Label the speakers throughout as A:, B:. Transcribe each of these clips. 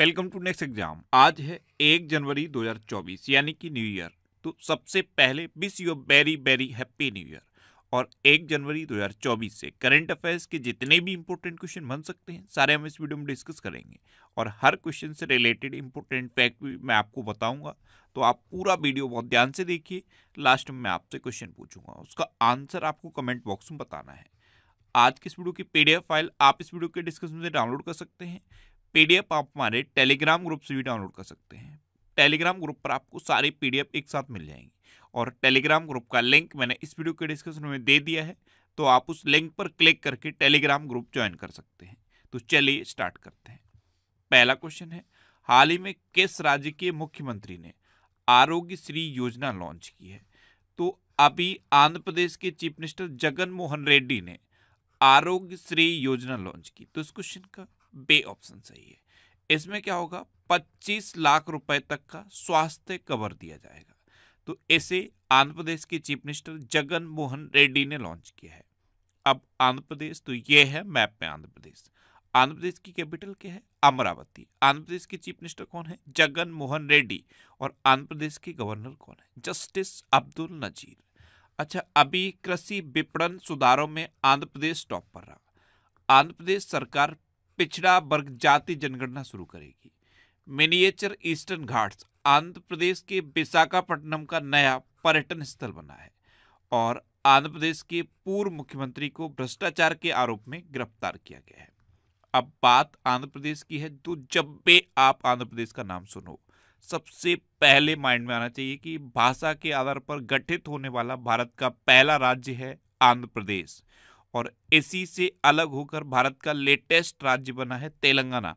A: welcome to next exam आज है एक जनवरी 2024 यानी कि न्यू ईयर तो सबसे पहले wish you very very happy new year और एक जनवरी 2024 से करंट अफेयर्स के जितने भी इंपॉर्टेंट क्वेश्चन बन सकते हैं सारे हम इस वीडियो में डिस्कस करेंगे और हर क्वेश्चन से रिलेटेड इंपॉर्टेंट फैक्ट भी मैं आपको बताऊंगा तो आप पूरा वीडियो बहुत ध्यान से देखिए लास्ट में आपसे क्वेश्चन पूछूंगा उसका आंसर आपको कमेंट बॉक्स में बताना है आज की इस वीडियो की पीडीएफ फाइल आप इस वीडियो के डिस्क्रिप्शन से डाउनलोड कर सकते हैं पीडीएफ आप हमारे टेलीग्राम ग्रुप से भी डाउनलोड कर सकते हैं टेलीग्राम ग्रुप पर आपको सारे पीडीएफ एक साथ मिल जाएंगे और टेलीग्राम ग्रुप का लिंक मैंने इस वीडियो के डिस्क्रिप्शन में दे दिया है तो आप उस लिंक पर क्लिक करके टेलीग्राम ग्रुप ज्वाइन कर सकते हैं तो चलिए स्टार्ट करते हैं पहला क्वेश्चन है हाल ही में किस राज्य के मुख्यमंत्री ने आरोग्य श्री योजना लॉन्च की है तो अभी आंध्र प्रदेश के चीफ मिनिस्टर जगन मोहन रेड्डी ने आरोग्य श्री योजना लॉन्च की तो इस क्वेश्चन का बे ऑप्शन सही है इसमें क्या होगा 25 लाख रुपए तक का स्वास्थ्य कवर दिया जाएगा तो इसे आंध्र प्रदेश के चीफ मिनिस्टर जगन मोहन रेड्डी ने लॉन्च किया है अब आंध्र प्रदेश तो ये है मैप में आंध्र प्रदेश आंध्र प्रदेश की कैपिटल क्या है अमरावती आंध्र प्रदेश के चीफ मिनिस्टर कौन है जगन मोहन रेड्डी और आंध्र प्रदेश के गवर्नर कौन है जस्टिस अब्दुल नजीर अच्छा अभी कृषि विपणन सुधारों में आंध्र प्रदेश टॉप पर रहा आंध्र प्रदेश सरकार पिछड़ा वर्ग जाति जनगणना शुरू करेगी miniature Eastern Ghats Andhra Pradesh के विशाखापट्टनम का नया पर्यटन स्थल बना है और आंध्र प्रदेश के पूर्व मुख्यमंत्री को भ्रष्टाचार के आरोप में गिरफ्तार किया गया है अब बात आंध्र प्रदेश की है तो जब भी आप आंध्र प्रदेश का नाम सुनो सबसे पहले माइंड में आना चाहिए कि भाषा के आधार पर गठित होने वाला भारत का पहला राज्य है आंध्र प्रदेश और एसी से अलग होकर भारत का लेटेस्ट राज्य बना है तेलंगाना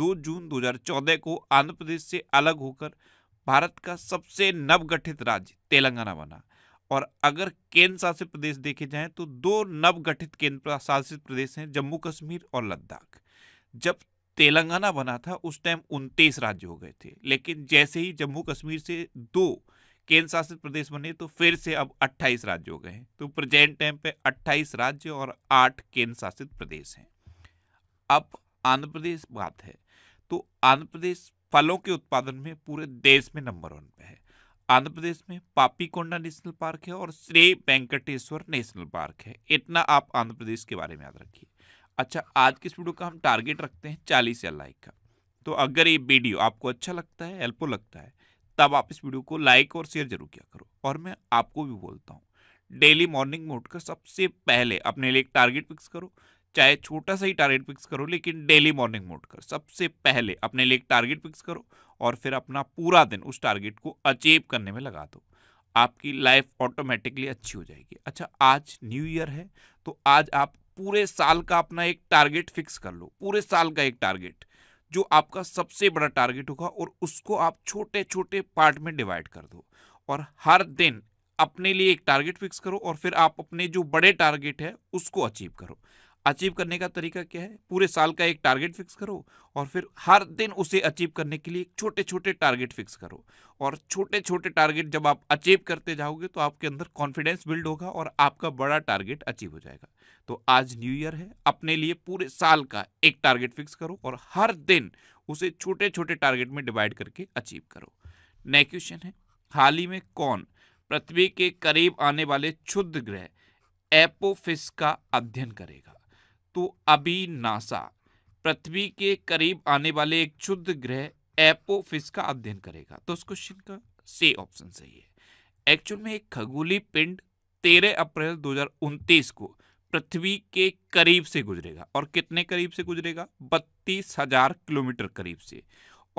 A: 2 जून 2014 को आंध्र प्रदेश से अलग होकर भारत का सबसे नवगठित राज्य तेलंगाना बना और अगर केंद्र शासित प्रदेश देखे जाएं तो दो नवगठित केंद्र शासित प्रदेश हैं जम्मू कश्मीर और लद्दाख जब तेलंगाना बना था उस टाइम उनतीस राज्य हो गए थे लेकिन जैसे ही जम्मू कश्मीर से दो केंद्र शासित प्रदेश बने तो फिर से अब 28 राज्य हो गए तो प्रेजेंट टाइम पे 28 राज्य और 8 केंद्र शासित प्रदेश हैं अब आंध्र प्रदेश बात है तो आंध्र प्रदेश फलों के उत्पादन में पूरे देश में नंबर वन पे है आंध्र प्रदेश में पापीकोंडा नेशनल पार्क है और श्री वेंकटेश्वर नेशनल पार्क है इतना आप आंध्र प्रदेश के बारे में याद रखिए अच्छा आज की इस वीडियो का हम टारगेट रखते हैं चालीस या लाइक का तो अगर ये वीडियो आपको अच्छा लगता है हेल्पफुल लगता है तब आप इस वीडियो को लाइक और शेयर जरूर किया करो और मैं आपको भी बोलता हूँ डेली मॉर्निंग में उठकर सबसे पहले अपने लिए एक टारगेट फिक्स करो चाहे छोटा सा ही टारगेट फिक्स करो लेकिन डेली मॉर्निंग में उठकर सबसे पहले अपने लिए एक टारगेट फिक्स करो और फिर अपना पूरा दिन उस टारगेट को अचीव करने में लगा दो आपकी लाइफ ऑटोमेटिकली अच्छी हो जाएगी अच्छा आज न्यू ईयर है तो आज आप पूरे साल का अपना एक टारगेट फिक्स कर लो पूरे साल का एक टारगेट जो आपका सबसे बड़ा टारगेट होगा और उसको आप छोटे छोटे पार्ट में डिवाइड कर दो और हर दिन अपने लिए एक टारगेट फिक्स करो और फिर आप अपने जो बड़े टारगेट है उसको अचीव करो अचीव करने का तरीका क्या है पूरे साल का एक टारगेट फिक्स करो और फिर हर दिन उसे अचीव करने के लिए छोटे छोटे टारगेट फिक्स करो और छोटे छोटे टारगेट जब आप अचीव करते जाओगे तो आपके अंदर कॉन्फिडेंस बिल्ड होगा और आपका बड़ा टारगेट अचीव हो जाएगा तो आज न्यू ईयर है अपने लिए पूरे साल का एक टारगेट फिक्स करो और हर दिन उसे छोटे छोटे टारगेट में डिवाइड करके अचीव करो नेक्स्ट क्वेश्चन है हाल ही में कौन पृथ्वी के करीब आने वाले क्षुद्र ग्रह एपोफिस का अध्ययन करेगा तो अभी नासा पृथ्वी के करीब आने वाले एक क्षुद्ध ग्रह एपोफिस का अध्ययन करेगा तो उस क्वेश्चन का से ऑप्शन सही है एक्चुअल में एक खगोली पिंड 13 अप्रैल 2029 को पृथ्वी के करीब से गुजरेगा और कितने करीब से गुजरेगा बत्तीस हजार किलोमीटर करीब से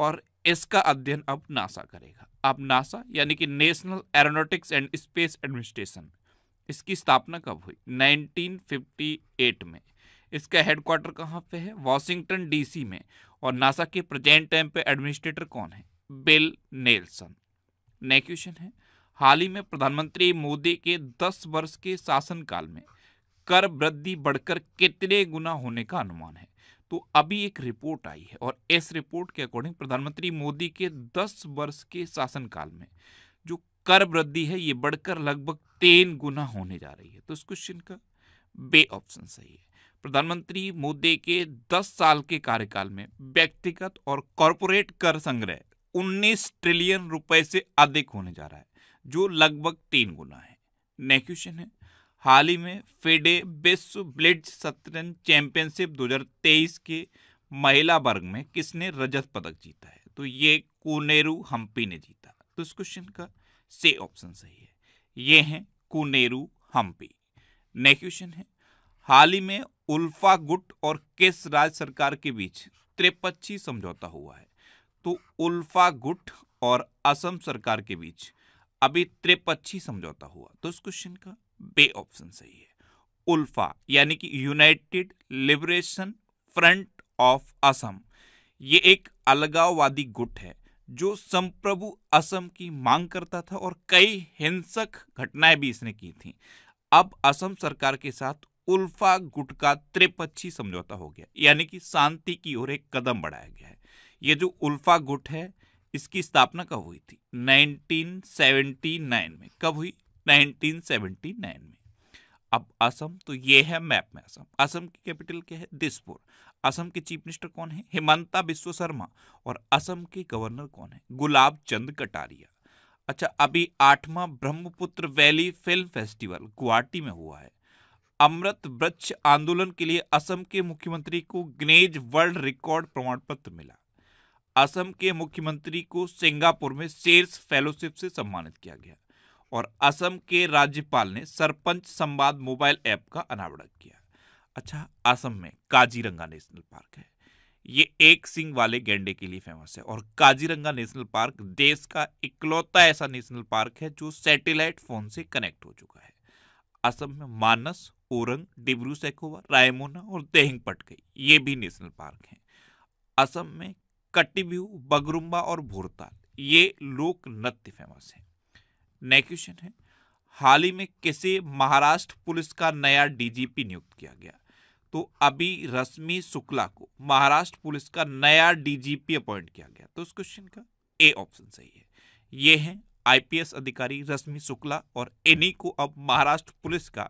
A: और इसका अध्ययन अब नासा करेगा अब नासा यानी कि National Aeronautics and Space Administration इसकी स्थापना कब हुई 1958 में इसका हेडक्वार्टर कहाँ पे है वॉशिंगटन डीसी में और नासा के प्रेजेंट टाइम पे एडमिनिस्ट्रेटर कौन है बिल नेल्सन नेक्स्ट क्वेश्चन है हाल ही में प्रधानमंत्री मोदी के दस वर्ष के शासनकाल में कर वृद्धि बढ़कर कितने गुना होने का अनुमान है तो अभी एक रिपोर्ट आई है और इस रिपोर्ट के अकॉर्डिंग प्रधानमंत्री मोदी के दस वर्ष के शासनकाल में जो कर वृद्धि है ये बढ़कर लगभग तीन गुना होने जा रही है तो इस क्वेश्चन का बे ऑप्शन सही है प्रधानमंत्री मोदी के 10 साल के कार्यकाल में व्यक्तिगत और कॉरपोरेट कर संग्रह 19 ट्रिलियन रुपए से अधिक होने जा रहा है जो लगभग तीन गुना है नेक्स्ट क्वेश्चन है हाल ही में फेडे विश्व ब्लिट्ज शतरंज चैंपियनशिप 2023 के महिला वर्ग में किसने रजत पदक जीता है तो ये कुनेरू हम्पी ने जीता तो इस क्वेश्चन का से ऑप्शन सही है ये हैं कुनेरू हम्पी नेक्स्ट क्वेश्चन है हाल ही में उल्फा गुट और केस राज सरकार के बीच त्रेपक्षीय समझौता हुआ है तो उल्फा गुट और असम सरकार के बीच अभी त्रिपक्षीय समझौता हुआ तो इस क्वेश्चन का बे ऑप्शन सही है उल्फा यानी कि United Liberation Front of Assam ये एक अलगाववादी गुट है जो संप्रभु असम की मांग करता था और कई हिंसक घटनाएं भी इसने की थी अब असम सरकार के साथ उल्फा गुट का त्रिपक्षी समझौता हो गया यानी कि शांति की ओर एक कदम बढ़ाया गया है ये जो उल्फा गुट है इसकी स्थापना कब हुई थी 1979 में कब हुई 1979 में अब असम तो ये है मैप में असम असम की कैपिटल क्या है दिसपुर असम के चीफ मिनिस्टर कौन है हिमंता बिश्व शर्मा और असम के गवर्नर कौन है गुलाब चंद कटारिया अच्छा अभी आठवां Brahmaputra Valley Film Festival Guwahati में हुआ है अमृत वृक्ष आंदोलन के लिए असम के मुख्यमंत्री को गिनेज वर्ल्ड रिकॉर्ड प्रमाण पत्र मिला असम के मुख्यमंत्री को सिंगापुर में शेर्स फेलोशिप से सम्मानित किया गया और असम के राज्यपाल ने सरपंच संवाद मोबाइल ऐप का अनावरण किया अच्छा असम में काजीरंगा नेशनल पार्क है ये एक सिंह वाले गेंडे के लिए फेमस है और काजीरंगा नेशनल पार्क देश का इकलौता ऐसा नेशनल पार्क है जो सैटेलाइट फोन से कनेक्ट हो चुका है असम में मानस ओरंग डिब्रू सैकोवा रायमोना और देहिंग पटकई ये भी नेशनल पार्क हैं असम में कट्टीब्यू बगरुम्बा और भोरताल ये लोक नृत्य फेमस है नेक्स्ट क्वेश्चन है हाल ही में किसे महाराष्ट्र पुलिस का नया डीजीपी नियुक्त किया गया तो अभी रश्मि शुक्ला को महाराष्ट्र पुलिस का नया डीजीपी अपॉइंट किया गया तो उस क्वेश्चन का ए ऑप्शन सही है ये हैं आईपीएस अधिकारी रश्मि शुक्ला और इन्हीं को अब महाराष्ट्र पुलिस का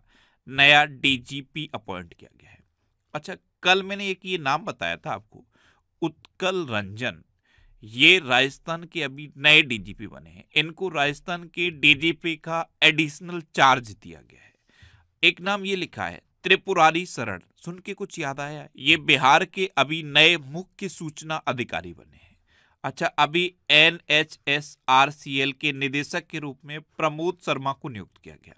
A: नया डीजीपी अपॉइंट किया गया है अच्छा कल मैंने एक ये नाम बताया था आपको उत्कल रंजन ये राजस्थान के अभी नए डीजीपी बने हैं इनको राजस्थान के डीजीपी का एडिशनल चार्ज दिया गया है एक नाम ये लिखा है त्रिपुरारी शरण सुन के कुछ याद आया ये बिहार के अभी नए मुख्य सूचना अधिकारी बने हैं अच्छा अभी N H S R C L के निदेशक के रूप में प्रमोद शर्मा को नियुक्त किया गया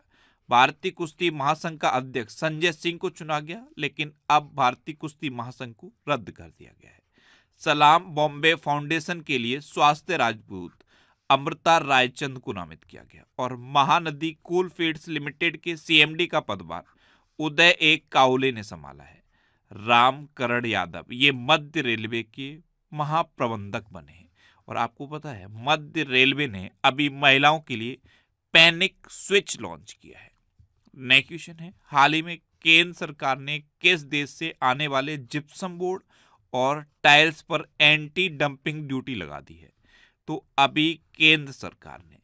A: भारतीय कुश्ती महासंघ का अध्यक्ष संजय सिंह को चुना गया लेकिन अब भारतीय कुश्ती महासंघ को रद्द कर दिया गया है सलाम बॉम्बे फाउंडेशन के लिए स्वास्थ्य राजपूत अमृता रायचंद को नामित किया गया और महानदी कोल फीड्स लिमिटेड के सीएमडी का पदभार उदय एक कावले ने संभाला है राम करण यादव ये मध्य रेलवे के महाप्रबंधक बने और आपको पता है मध्य रेलवे ने अभी महिलाओं के लिए पैनिक स्विच लॉन्च किया है नए क्वेश्चन है हाल ही में केंद्र सरकार ने किस देश से आने वाले जिप्सम बोर्ड और टाइल्स पर एंटी डंपिंग ड्यूटी लगा दी है तो अभी केंद्र सरकार ने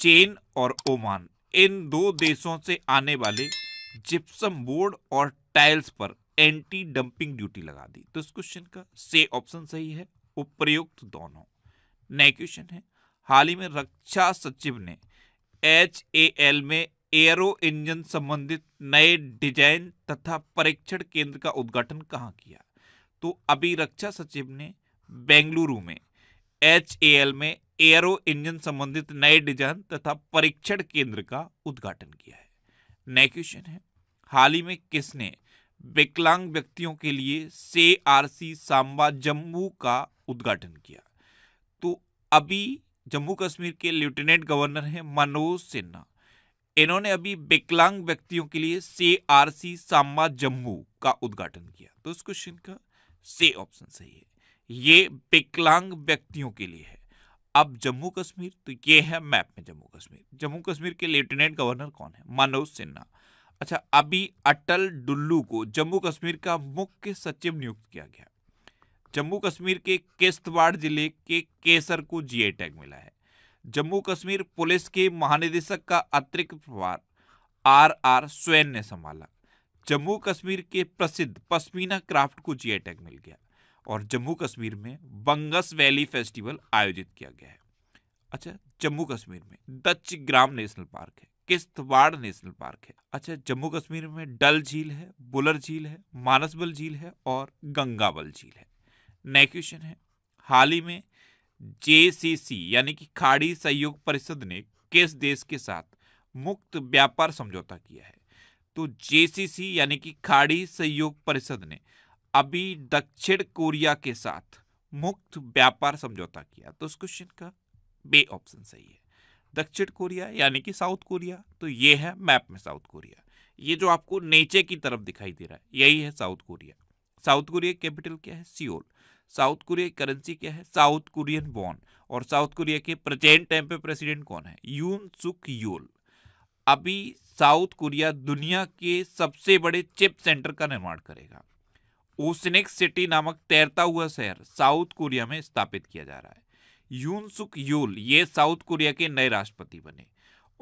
A: चीन और ओमान इन दो देशों से आने वाले जिप्सम बोर्ड और टाइल्स पर एंटी डंपिंग ड्यूटी लगा दी तो इस क्वेश्चन का से ऑप्शन सही है उपयुक्त दोनों नए क्वेश्चन है हाल ही में रक्षा सचिव ने एच ए एल में एयरो इंजन संबंधित नए डिजाइन तथा परीक्षण केंद्र का उद्घाटन कहाँ किया तो अभी रक्षा सचिव ने बेंगलुरु में एच ए एल में एयरो इंजन संबंधित नए डिजाइन तथा परीक्षण केंद्र का उद्घाटन किया है नए क्वेश्चन है हाल ही में किसने विकलांग व्यक्तियों के लिए से आर सी सांबा जम्मू का उद्घाटन किया तो अभी जम्मू कश्मीर के लेफ्टिनेंट गवर्नर हैं मनोज सिन्हा इन्होंने अभी विकलांग व्यक्तियों के लिए से आर सी सांबा जम्मू का उद्घाटन किया तो इस क्वेश्चन का से ऑप्शन सही है ये विकलांग व्यक्तियों के लिए है अब जम्मू कश्मीर तो ये है मैप में जम्मू कश्मीर जम्मू कश्मीर के लेफ्टिनेंट गवर्नर कौन है मनोज सिन्हा अच्छा अभी अटल डुल्लू को जम्मू कश्मीर का मुख्य सचिव नियुक्त किया गया जम्मू कश्मीर के किश्तवाड़ जिले के केसर को जीए टैग मिला है जम्मू कश्मीर पुलिस के महानिदेशक का अतिरिक्त प्रभार आर आर स्वैन ने संभाला जम्मू कश्मीर के प्रसिद्ध पश्मीना क्राफ्ट को जीए टैग मिल गया और जम्मू कश्मीर में बंगस वैली फेस्टिवल आयोजित किया गया है अच्छा जम्मू कश्मीर में दच्च ग्राम नेशनल पार्क है किश्तवाड़ नेशनल पार्क है अच्छा जम्मू कश्मीर में डल झील है बुलर झील है मानसबल झील है और गंगाबल झील है नेक्स्ट क्वेश्चन है हाल ही में जे यानी कि खाड़ी सहयोग परिषद ने किस देश के साथ मुक्त व्यापार समझौता किया है तो जे यानी कि खाड़ी सहयोग परिषद ने अभी दक्षिण कोरिया के साथ मुक्त व्यापार समझौता किया तो उस क्वेश्चन का बे ऑप्शन सही है दक्षिण कोरिया यानी कि साउथ कोरिया तो ये है मैप में साउथ कोरिया ये जो आपको नीचे की तरफ दिखाई दे रहा है यही है South Korea South Korea capital क्या है सियोल साउथ कोरिया की करेंसी क्या है साउथ कोरियन बॉन और साउथ कोरिया के प्रेजेंट टाइम पे प्रेसिडेंट कौन है यून सुक योल अभी साउथ कोरिया दुनिया के सबसे बड़े चिप सेंटर का निर्माण करेगा ओसनेक सिटी नामक तैरता हुआ शहर साउथ कोरिया में स्थापित किया जा रहा है यून सुक यूल ये साउथ कोरिया के नए राष्ट्रपति बने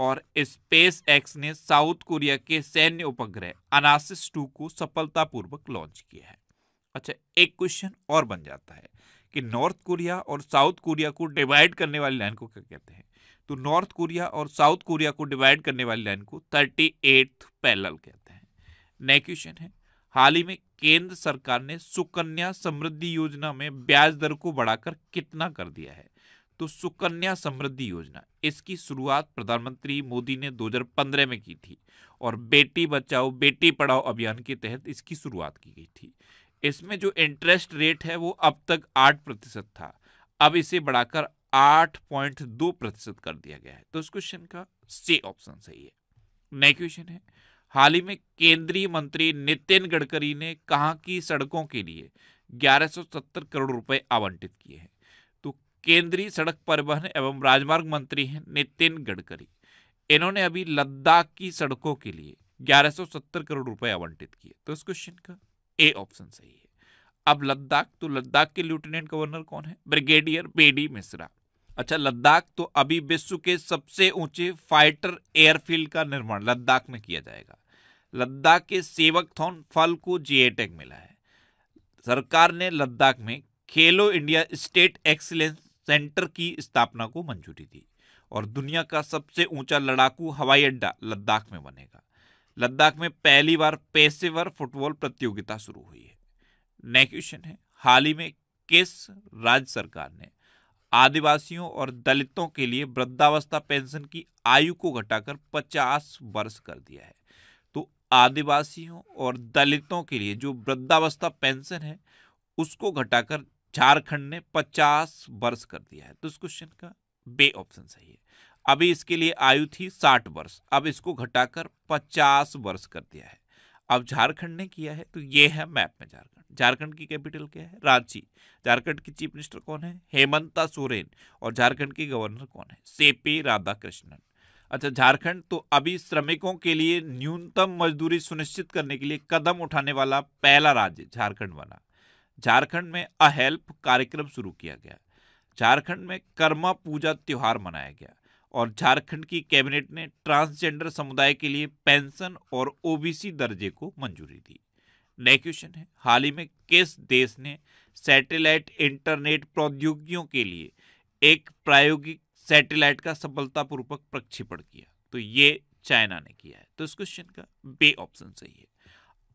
A: और स्पेस एक्स ने साउथ कोरिया के सैन्य उपग्रह अनासिस टू को सफलतापूर्वक लॉन्च किया है अच्छा एक क्वेश्चन और बन जाता है कि नॉर्थ कोरिया और साउथ कोरिया को डिवाइड करने वाली लाइन को क्या कहते हैं तो नॉर्थ कोरिया और साउथ कोरिया को डिवाइड करने वाली लाइन को थर्टी एट्थ पैलल कहते हैं नेक्स्ट क्वेश्चन है हाल ही में केंद्र सरकार ने सुकन्या समृद्धि योजना में ब्याज दर को बढ़ाकर कितना कर दिया है तो सुकन्या समृद्धि योजना इसकी शुरुआत प्रधानमंत्री मोदी ने 2015 में की थी और बेटी बचाओ बेटी पढ़ाओ अभियान के तहत इसकी शुरुआत की गई थी इसमें जो इंटरेस्ट रेट है वो अब तक आठ प्रतिशत था अब इसे बढ़ाकर आठ पॉइंट दो प्रतिशत कर दिया गया है तो इस क्वेश्चन का सी ऑप्शन सही है नेक्स्ट क्वेश्चन है हाल ही में केंद्रीय मंत्री नितिन गडकरी ने कहा कि सड़कों के लिए 1170 करोड़ रुपए आवंटित किए हैं केंद्रीय सड़क परिवहन एवं राजमार्ग मंत्री हैं नितिन गडकरी इन्होंने अभी लद्दाख की सड़कों के लिए 1170 करोड़ रुपए आवंटित किए तो इस क्वेश्चन का ए ऑप्शन सही है अब लद्दाख तो लद्दाख के लेफ्टिनेंट गवर्नर कौन है ब्रिगेडियर बेडी मिश्रा अच्छा लद्दाख तो अभी विश्व के सबसे ऊंचे फाइटर एयरफील्ड का निर्माण लद्दाख में किया जाएगा लद्दाख के सेवक थॉन फल को जीए टैग मिला है सरकार ने लद्दाख में खेलो इंडिया स्टेट एक्सीलेंस सेंटर की स्थापना को मंजूरी दी और दुनिया का सबसे ऊंचा लड़ाकू हवाई अड्डा लद्दाख में बनेगा लद्दाख में पहली बार पेशेवर फुटबॉल प्रतियोगिता शुरू हुई है नया क्वेश्चन है हाल ही में किस राज्य सरकार ने आदिवासियों और दलितों के लिए वृद्धावस्था पेंशन की आयु को घटाकर 50 वर्ष कर दिया है तो आदिवासियों और दलितों के लिए जो वृद्धावस्था पेंशन है उसको घटाकर झारखंड ने 50 वर्ष कर दिया है तो इस क्वेश्चन का बे ऑप्शन सही है अभी इसके लिए आयु थी 60 वर्ष अब इसको घटाकर 50 वर्ष कर दिया है अब झारखंड ने किया है तो ये है मैप में झारखंड झारखंड की कैपिटल क्या है रांची झारखंड की चीफ मिनिस्टर कौन है हेमंता सोरेन और झारखंड की गवर्नर कौन है सेपी राधा कृष्णन अच्छा झारखंड तो अभी श्रमिकों के लिए न्यूनतम मजदूरी सुनिश्चित करने के लिए कदम उठाने वाला पहला राज्य झारखंड बना झारखंड में अ हेल्प कार्यक्रम शुरू किया गया झारखंड में कर्मा पूजा त्यौहार मनाया गया और झारखंड की कैबिनेट ने ट्रांसजेंडर समुदाय के लिए पेंशन और ओबीसी दर्जे को मंजूरी दी नए क्वेश्चन है हाल ही में किस देश ने सैटेलाइट इंटरनेट प्रौद्योगिकियों के लिए एक प्रायोगिक सैटेलाइट का सफलतापूर्वक प्रक्षेपण किया तो ये चाइना ने किया है तो इस क्वेश्चन का बे ऑप्शन सही है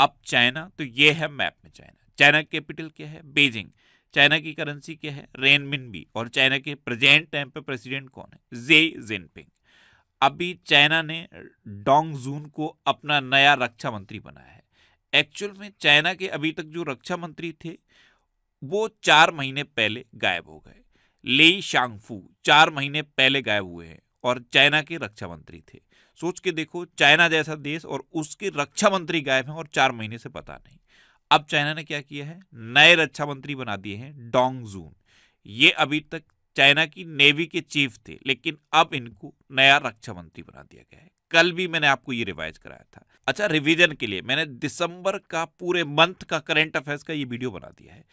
A: अब चाइना तो ये है मैप में चाइना चाइना कैपिटल क्या है बीजिंग चाइना की करेंसी क्या है रेन मिन बी और चाइना के प्रेजेंट टाइम पे प्रेसिडेंट कौन है जे जिनपिंग अभी चाइना ने डोंग जून को अपना नया रक्षा मंत्री बनाया है एक्चुअल में चाइना के अभी तक जो रक्षा मंत्री थे वो चार महीने पहले गायब हो गए ले शांगफू चार महीने पहले गायब हुए हैं और चाइना के रक्षा मंत्री थे सोच के देखो चाइना जैसा देश और उसके रक्षा मंत्री गायब हैं और चार महीने से पता नहीं अब चाइना ने क्या किया है नए रक्षा मंत्री बना दिए हैं डोंग जून ये अभी तक चाइना की नेवी के चीफ थे लेकिन अब इनको नया रक्षा मंत्री बना दिया गया है कल भी मैंने आपको ये रिवाइज कराया था अच्छा रिवीजन के लिए मैंने दिसंबर का पूरे मंथ का करंट अफेयर्स का ये वीडियो बना दिया है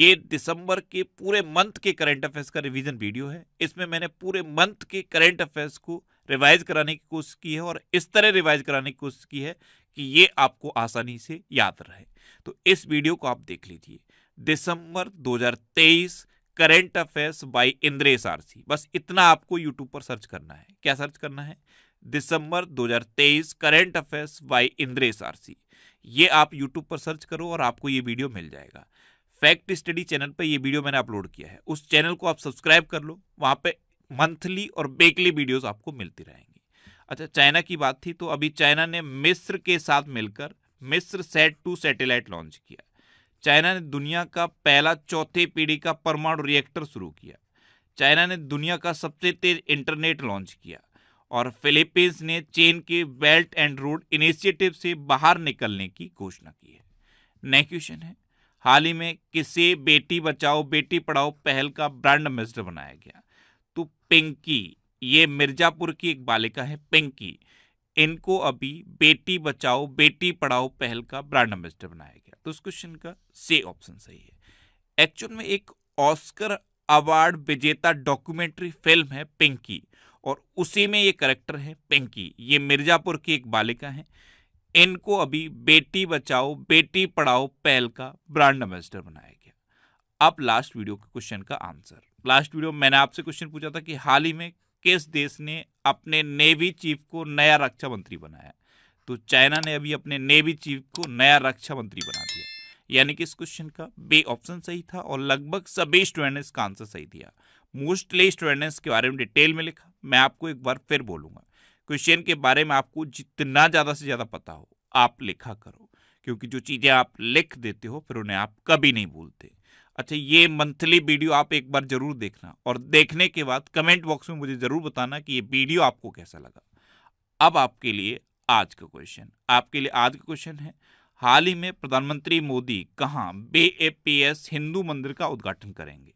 A: ये दिसंबर के पूरे मंथ के करंट अफेयर्स का रिवीजन वीडियो है इसमें मैंने पूरे मंथ के करंट अफेयर्स को रिवाइज कराने की कोशिश की है और इस तरह रिवाइज कराने की कोशिश की है कि ये आपको आसानी से याद रहे तो इस वीडियो को आप देख लीजिए दिसंबर दो current affairs by Indresh RC बस इतना आपको यूट्यूब पर सर्च करना है क्या सर्च करना है दिसंबर 2023 current affairs by Indresh RC ये आप यूट्यूब पर सर्च करो और आपको ये वीडियो मिल जाएगा फैक्ट स्टडी चैनल पर यह वीडियो मैंने अपलोड किया है उस चैनल को आप सब्सक्राइब कर लो वहाँ पे मंथली और वीकली वीडियोस आपको मिलती रहेंगी अच्छा चाइना की बात थी तो अभी चाइना ने मिस्र के साथ मिलकर मिस्र सेट टू सैटेलाइट लॉन्च किया चाइना ने दुनिया का पहला चौथे पीढ़ी का परमाणु रिएक्टर शुरू किया चाइना ने दुनिया का सबसे तेज इंटरनेट लॉन्च किया और फिलीपींस ने चीन के बेल्ट एंड रोड इनिशिएटिव से बाहर निकलने की घोषणा की है नए क्वेश्चन है हाल ही में किसे बेटी बचाओ बेटी पढ़ाओ पहल का ब्रांड एम्बेसडर बनाया गया तो पिंकी ये मिर्जापुर की एक बालिका है पिंकी इनको अभी बेटी बचाओ बेटी पढ़ाओ पहल का ब्रांड एम्बेसडर बनाया गया तो उस क्वेश्चन का से ऑप्शन सही है एक्चुअल में एक ऑस्कर अवार्ड विजेता डॉक्यूमेंट्री फिल्म है पिंकी और उसी में ये करेक्टर है पिंकी ये मिर्ज़ापुर की एक बालिका है इनको अभी बेटी बचाओ बेटी पढ़ाओ पहल का ब्रांड एम्बेसडर बनाया गया अब लास्ट वीडियो के क्वेश्चन का आंसर लास्ट वीडियो मैंने आपसे क्वेश्चन पूछा था कि हाल ही में किस देश ने अपने नेवी चीफ को नया रक्षा मंत्री बनाया तो चाइना ने अभी अपने नेवी चीफ को नया रक्षा मंत्री बना दिया यानी कि इस क्वेश्चन का बे ऑप्शन सही था और लगभग सभी स्टूडेंट ने इसका आंसर सही दिया मोस्टली स्टूडेंट्स के बारे में डिटेल में लिखा मैं आपको एक बार फिर बोलूँगा क्वेश्चन के बारे में आपको जितना ज़्यादा से ज़्यादा पता हो आप लिखा करो क्योंकि जो चीज़ें आप लिख देते हो फिर उन्हें आप कभी नहीं भूलते अच्छा ये मंथली वीडियो आप एक बार जरूर देखना और देखने के बाद कमेंट बॉक्स में मुझे ज़रूर बताना कि ये वीडियो आपको कैसा लगा अब आपके लिए आज का क्वेश्चन आपके लिए आज का क्वेश्चन है हाल ही में प्रधानमंत्री मोदी कहाँ बे हिंदू मंदिर का उद्घाटन करेंगे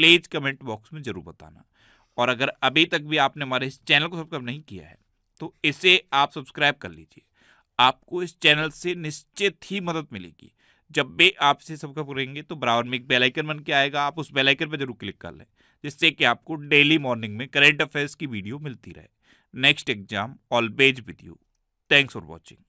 A: प्लीज कमेंट बॉक्स में जरूर बताना और अगर अभी तक भी आपने हमारे इस चैनल को सब्सक्राइब नहीं किया है तो इसे आप सब्सक्राइब कर लीजिए आपको इस चैनल से निश्चित ही मदद मिलेगी जब भी आपसे सबका करेंगे तो ब्राउन में एक बेलाइकन बन के आएगा आप उस बेलाइकन पर जरूर क्लिक कर लें जिससे कि आपको डेली मॉर्निंग में करेंट अफेयर्स की वीडियो मिलती रहे next exam always with you thanks for watching